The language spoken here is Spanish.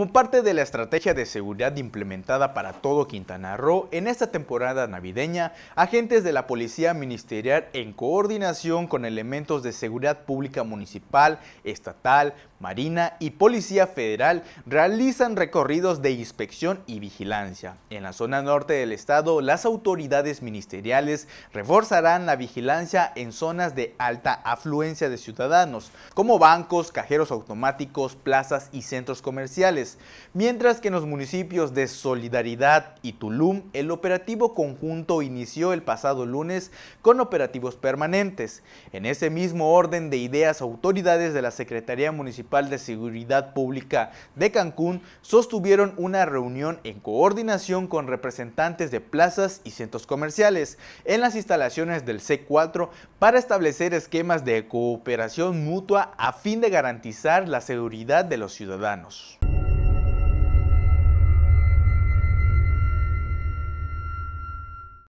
Como parte de la estrategia de seguridad implementada para todo Quintana Roo, en esta temporada navideña, agentes de la Policía Ministerial en coordinación con elementos de seguridad pública municipal, estatal, marina y policía federal realizan recorridos de inspección y vigilancia. En la zona norte del estado, las autoridades ministeriales reforzarán la vigilancia en zonas de alta afluencia de ciudadanos, como bancos, cajeros automáticos, plazas y centros comerciales mientras que en los municipios de Solidaridad y Tulum el operativo conjunto inició el pasado lunes con operativos permanentes. En ese mismo orden de ideas, autoridades de la Secretaría Municipal de Seguridad Pública de Cancún sostuvieron una reunión en coordinación con representantes de plazas y centros comerciales en las instalaciones del C4 para establecer esquemas de cooperación mutua a fin de garantizar la seguridad de los ciudadanos.